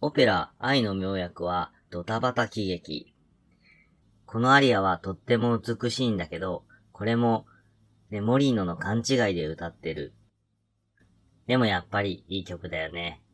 オペラ、愛の妙薬は、ドタバタ喜劇。このアリアはとっても美しいんだけど、これも、ね、モリーノの勘違いで歌ってる。でもやっぱりいい曲だよね。